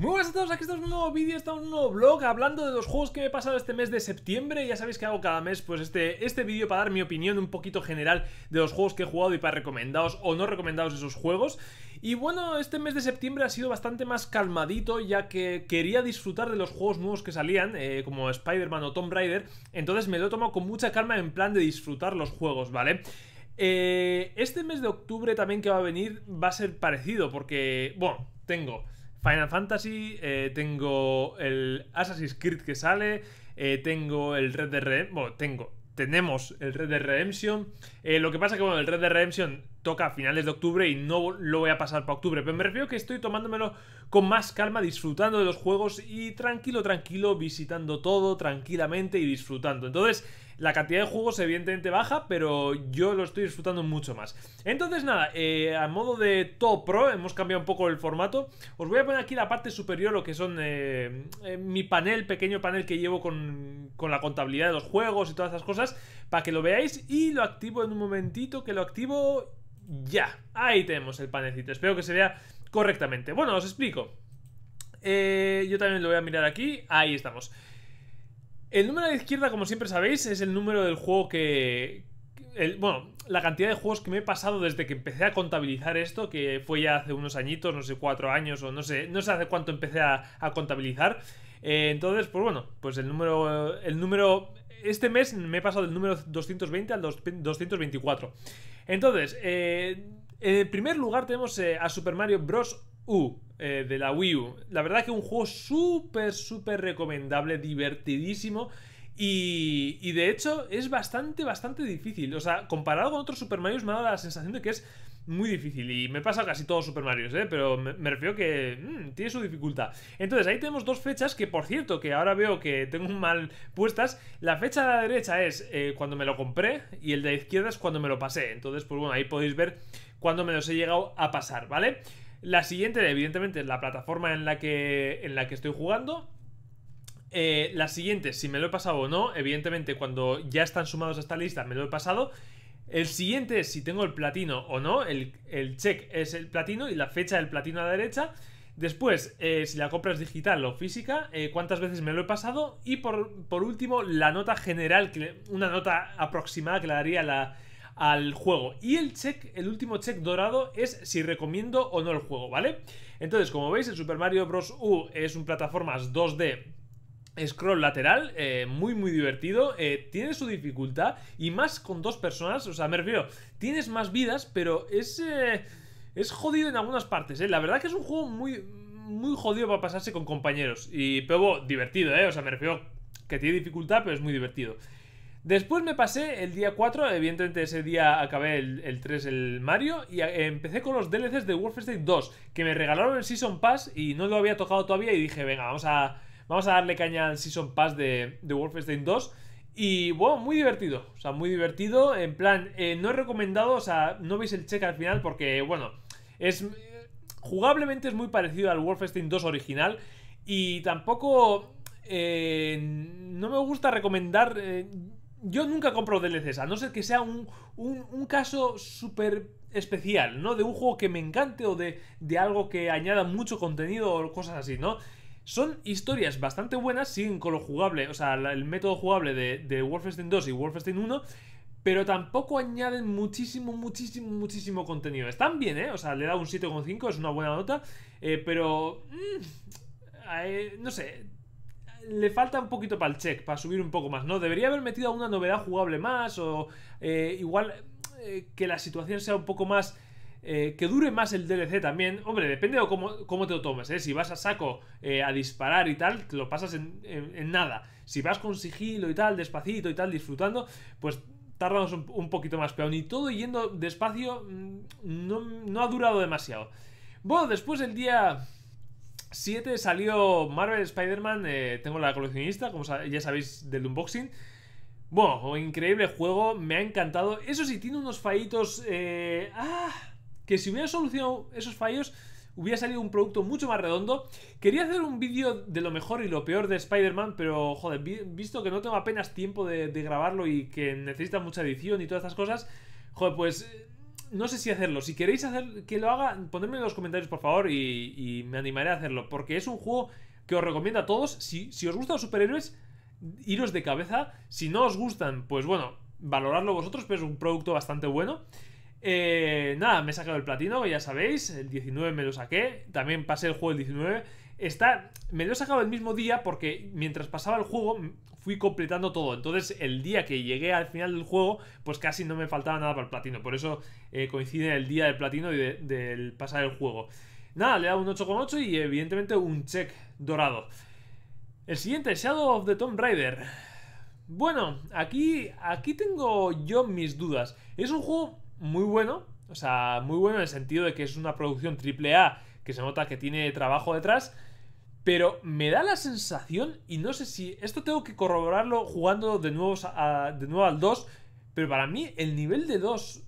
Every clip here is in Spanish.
Muy buenas a todos, aquí estamos en un nuevo vídeo, estamos en un nuevo vlog hablando de los juegos que me he pasado este mes de septiembre Ya sabéis que hago cada mes pues este, este vídeo para dar mi opinión un poquito general de los juegos que he jugado y para recomendaros o no recomendados esos juegos Y bueno, este mes de septiembre ha sido bastante más calmadito ya que quería disfrutar de los juegos nuevos que salían eh, como Spider-Man o Tomb Raider Entonces me lo he tomado con mucha calma en plan de disfrutar los juegos, ¿vale? Eh, este mes de octubre también que va a venir va a ser parecido porque, bueno, tengo... Final Fantasy, eh, tengo el Assassin's Creed que sale, eh, tengo el Red de Redemption, bueno, tengo, tenemos el Red Dead Redemption. Eh, lo que pasa que, bueno, el Red de Redemption toca a finales de octubre y no lo voy a pasar para octubre, pero me refiero que estoy tomándomelo con más calma, disfrutando de los juegos y tranquilo, tranquilo, visitando todo tranquilamente y disfrutando. Entonces, la cantidad de juegos evidentemente baja, pero yo lo estoy disfrutando mucho más. Entonces nada, eh, a modo de Top Pro, hemos cambiado un poco el formato. Os voy a poner aquí la parte superior, lo que son eh, eh, mi panel, pequeño panel que llevo con, con la contabilidad de los juegos y todas esas cosas, para que lo veáis y lo activo en un momentito, que lo activo ya. Ahí tenemos el panecito. Espero que se vea correctamente. Bueno, os explico. yo también lo voy a mirar aquí. Ahí estamos. El número de izquierda, como siempre sabéis, es el número del juego que. bueno, la cantidad de juegos que me he pasado desde que empecé a contabilizar esto, que fue ya hace unos añitos, no sé, cuatro años o no sé, no sé hace cuánto empecé a, contabilizar. Eh, entonces, pues bueno, pues el número. El número. Este mes me he pasado del número 220 al 224. Entonces, eh en primer lugar tenemos eh, a Super Mario Bros. U eh, de la Wii U. La verdad que un juego súper, súper recomendable, divertidísimo. Y, y, de hecho es bastante, bastante difícil. O sea, comparado con otros Super Mario me ha dado la sensación de que es muy difícil. Y me pasa casi todos Super Mario, ¿eh? pero me, refiero que mm, tiene su dificultad. Entonces, ahí tenemos dos fechas que, por cierto, que ahora veo que tengo mal puestas. La fecha de la derecha es eh, cuando me lo compré y el de la izquierda es cuando me lo pasé. Entonces, pues bueno, ahí podéis ver cuándo me los he llegado a pasar, ¿vale? La siguiente, evidentemente, es la plataforma en la que, en la que estoy jugando. Eh, la siguiente, si me lo he pasado o no, evidentemente cuando ya están sumados a esta lista me lo he pasado. El siguiente es si tengo el platino o no. El, check es el platino y la fecha del platino a la derecha. Después, eh, si la compra es digital o física, eh, cuántas veces me lo he pasado. Y por, último, la nota general, una nota aproximada que le daría al juego. Y el check, el último check dorado, es si recomiendo o no el juego, ¿vale? Entonces, como veis, el Super Mario Bros. U es un plataformas 2D Scroll lateral, eh, muy muy divertido, eh, tiene su dificultad y más con dos personas, o sea, me refiero, tienes más vidas, pero es, eh, es jodido en algunas partes, la verdad que es un juego muy, muy jodido para pasarse con compañeros, y pero divertido, eh o sea, me refiero que tiene dificultad, pero es muy divertido. Después me pasé el día 4, evidentemente ese día acabé el, el 3 el Mario y empecé con los DLCs de Wolfenstein 2, que me regalaron el Season Pass y no lo había tocado todavía y dije, venga, vamos a Vamos a darle caña al Season Pass de, de Wolfenstein 2. Y bueno, muy divertido, o sea, muy divertido. En plan, eh, no he recomendado, o sea, no veis el check al final porque, bueno, es jugablemente es muy parecido al Wolfenstein 2 original y tampoco eh, no me gusta recomendar... Eh, yo nunca compro DLCs, a no ser que sea un, caso súper especial, ¿no? De un juego que me encante o de, de algo que añada mucho contenido o cosas así, ¿no? Son historias bastante buenas, siguen con lo jugable, o sea, el método jugable de, de Wolfenstein 2 y Wolfenstein 1, pero tampoco añaden muchísimo, muchísimo, muchísimo contenido. Están bien, ¿eh? O sea, le da un 7,5, es una buena nota, eh, pero... Mm, eh, no sé, le falta un poquito para el check, para subir un poco más, ¿no? Debería haber metido alguna novedad jugable más o eh, igual que la situación sea un poco más eh, que dure más el DLC también. Hombre, depende de cómo, te lo tomes. ¿eh? Si vas a saco eh, a disparar y tal, lo pasas en, nada. Si vas con sigilo y tal, despacito y tal, disfrutando, pues tardamos un, poquito más. Pero ni todo yendo despacio mm, no, ha durado demasiado. Bueno, después del día 7 salió Marvel Spider-Man. Eh, tengo la coleccionista, como ya sabéis, del unboxing. Bueno, increíble juego, me ha encantado. Eso sí, tiene unos fallitos... ah, que si hubiera solucionado esos fallos hubiera salido un producto mucho más redondo. Quería hacer un vídeo de lo mejor y lo peor de Spider-Man, pero joder, visto que no tengo apenas tiempo de, grabarlo y que necesita mucha edición y todas estas cosas, joder, pues eh, no sé si hacerlo. Si queréis hacer que lo haga, ponedme en los comentarios por favor y, me animaré a hacerlo, porque es un juego que os recomiendo a todos. Si, os gustan los superhéroes, iros de cabeza. Si no os gustan, pues bueno, valorarlo vosotros, pero es un producto bastante bueno. Eh, nada, me he sacado el platino, ya sabéis. El 19 me lo saqué. También pasé el juego el 19. Está, me lo he sacado el mismo día porque mientras pasaba el juego fui completando todo. Entonces, el día que llegué al final del juego, pues casi no me faltaba nada para el platino. Por eso eh, coincide el día del platino y del pasar el juego. Nada, le he dado un 8,8 y evidentemente un check dorado. El siguiente, Shadow of the Tomb Raider. Bueno, aquí, aquí tengo yo mis dudas. Es un juego muy bueno, o sea, muy bueno en el sentido de que es una producción A, que se nota que tiene trabajo detrás, pero me da la sensación, y no sé si esto tengo que corroborarlo jugando de nuevo, de nuevo al 2, pero para mí el nivel de 2,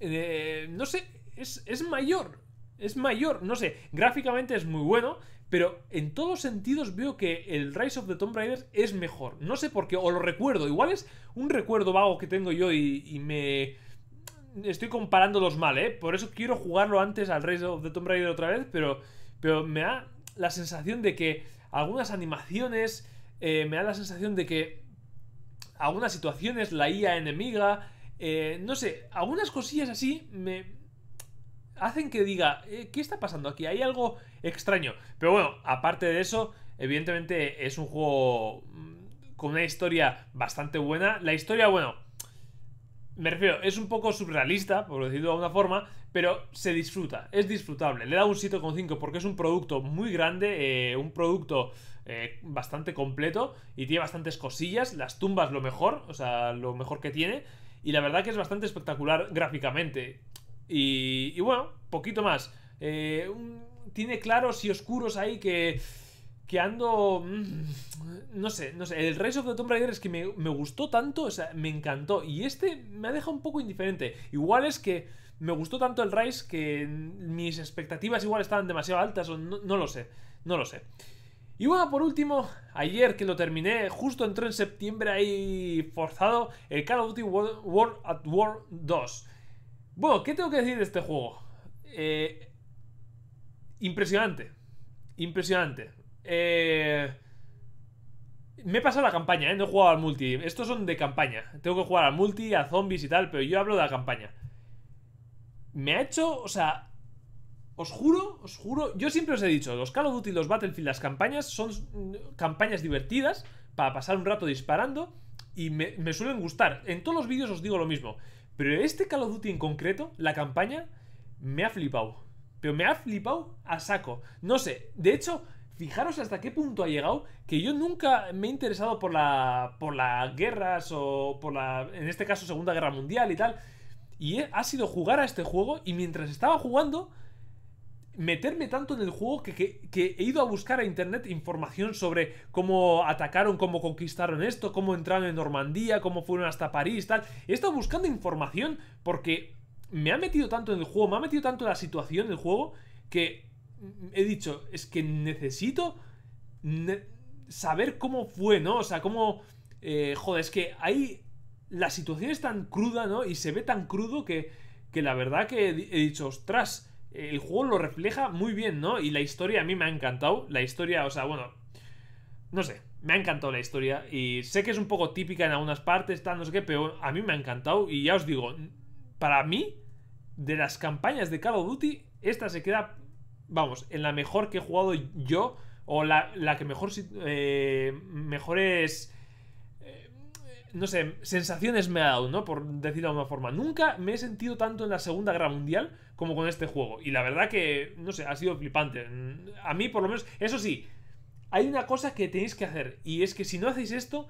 eh, no sé, es, es mayor, es mayor, no sé, gráficamente es muy bueno, pero en todos sentidos veo que el Rise of the Tomb Raider es mejor. No sé por qué, o lo recuerdo. Igual es un recuerdo vago que tengo yo y, me... Estoy comparándolos mal, ¿eh? Por eso quiero jugarlo antes al Rise of the Tomb Raider otra vez, pero, pero me da la sensación de que algunas animaciones, eh, me da la sensación de que algunas situaciones, la IA enemiga, eh, no sé, algunas cosillas así me, hacen que diga, eh, ¿qué está pasando aquí? Hay algo extraño. Pero bueno, aparte de eso, evidentemente es un juego mm, con una historia bastante buena. La historia, bueno, me refiero, es un poco surrealista, por decirlo de alguna forma, pero se disfruta, es disfrutable. Le da un 7,5 porque es un producto muy grande, eh, un producto eh, bastante completo y tiene bastantes cosillas. Las tumbas, lo mejor, o sea, lo mejor que tiene. Y la verdad que es bastante espectacular gráficamente. Y, bueno, poquito más. Eh, tiene claros y oscuros ahí que que ando. Mm, no sé, no sé. El Rise of the Tomb Raider es que me, gustó tanto, o sea, me encantó. Y este me ha dejado un poco indiferente. Igual es que me gustó tanto el Rise que mis expectativas igual estaban demasiado altas, o no, lo sé, no lo sé. Y bueno, por último, ayer que lo terminé, justo entró en septiembre ahí forzado, el Call of Duty World, World at War 2. Bueno, ¿qué tengo que decir de este juego? Eh, impresionante. Impresionante. Eh, me he pasado la campaña, ¿eh? No he jugado al multi. Estos son de campaña. Tengo que jugar al multi, a zombies y tal, pero yo hablo de la campaña. Me ha hecho, o sea... Os juro, os juro, yo siempre os he dicho, los Call of Duty, los Battlefield, las campañas son campañas divertidas para pasar un rato disparando y me, me suelen gustar. En todos los vídeos os digo lo mismo. Pero este Call of Duty en concreto, la campaña, me ha flipado. Pero me ha flipado a saco. No sé, de hecho, fijaros hasta qué punto ha llegado que yo nunca me he interesado por la por las guerras o por la en este caso Segunda Guerra Mundial y tal. Y ha sido jugar a este juego y mientras estaba jugando meterme tanto en el juego que, he ido a buscar a internet información sobre cómo atacaron, cómo conquistaron esto, cómo entraron en Normandía, cómo fueron hasta París, tal. He estado buscando información porque me ha metido tanto en el juego, me ha metido tanto la situación del juego que he dicho, es que necesito saber cómo fue, ¿no? O sea, cómo... Eh, joder, es que ahí la situación es tan cruda, ¿no? Y se ve tan crudo que, que la verdad que he dicho, ostras, el juego lo refleja muy bien, ¿no? Y la historia a mí me ha encantado. La historia, o sea, bueno, no sé, me ha encantado la historia. Y sé que es un poco típica en algunas partes, tal, no sé qué, pero a mí me ha encantado. Y ya os digo, para mí, de las campañas de Call of Duty, esta se queda, vamos, en la mejor que he jugado yo. O la, que mejor, eh, mejores no sé, sensaciones me ha dado, ¿no? Por decirlo de alguna forma. Nunca me he sentido tanto en la Segunda Guerra Mundial como con este juego. Y la verdad que, no sé, ha sido flipante. A mí, por lo menos, eso sí, hay una cosa que tenéis que hacer. Y es que si no hacéis esto,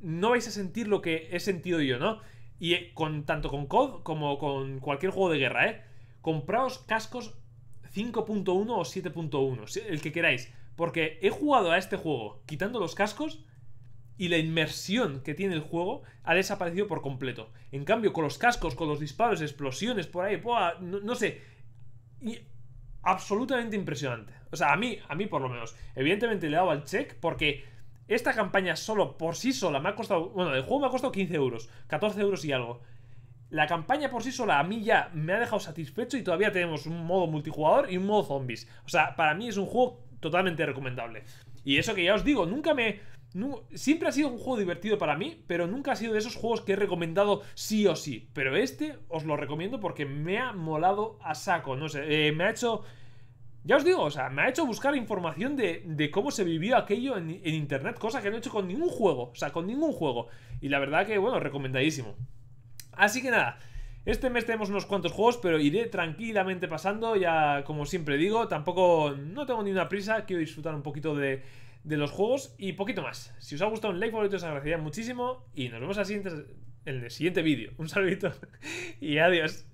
no vais a sentir lo que he sentido yo, ¿no? Y eh, con, tanto con COD como con cualquier juego de guerra, ¿eh? Compraos cascos 5.1 o 7.1, el que queráis. Porque he jugado a este juego quitando los cascos y la inmersión que tiene el juego ha desaparecido por completo. En cambio, con los cascos, con los disparos, explosiones por ahí, No, sé. Y absolutamente impresionante. O sea, a mí, a mí por lo menos. Evidentemente le he dado al check porque esta campaña solo por sí sola me ha costado... Bueno, el juego me ha costado 15 euros, 14 euros y algo. La campaña por sí sola a mí ya me ha dejado satisfecho y todavía tenemos un modo multijugador y un modo zombies. O sea, para mí es un juego totalmente recomendable. Y eso que ya os digo, nunca me... siempre ha sido un juego divertido para mí, pero nunca ha sido de esos juegos que he recomendado sí o sí. Pero este os lo recomiendo porque me ha molado a saco, no sé, eh, me ha hecho... Ya os digo, o sea, me ha hecho buscar información de, cómo se vivió aquello en, en, internet, cosa que no he hecho con ningún juego, o sea, con ningún juego. Y la verdad que, bueno, recomendadísimo. Así que nada, este mes tenemos unos cuantos juegos, pero iré tranquilamente pasando, ya como siempre digo, tampoco no tengo ni una prisa, quiero disfrutar un poquito de, los juegos y poquito más. Si os ha gustado un like favorito os agradecería muchísimo y nos vemos en el siguiente vídeo. Un saludito y adiós.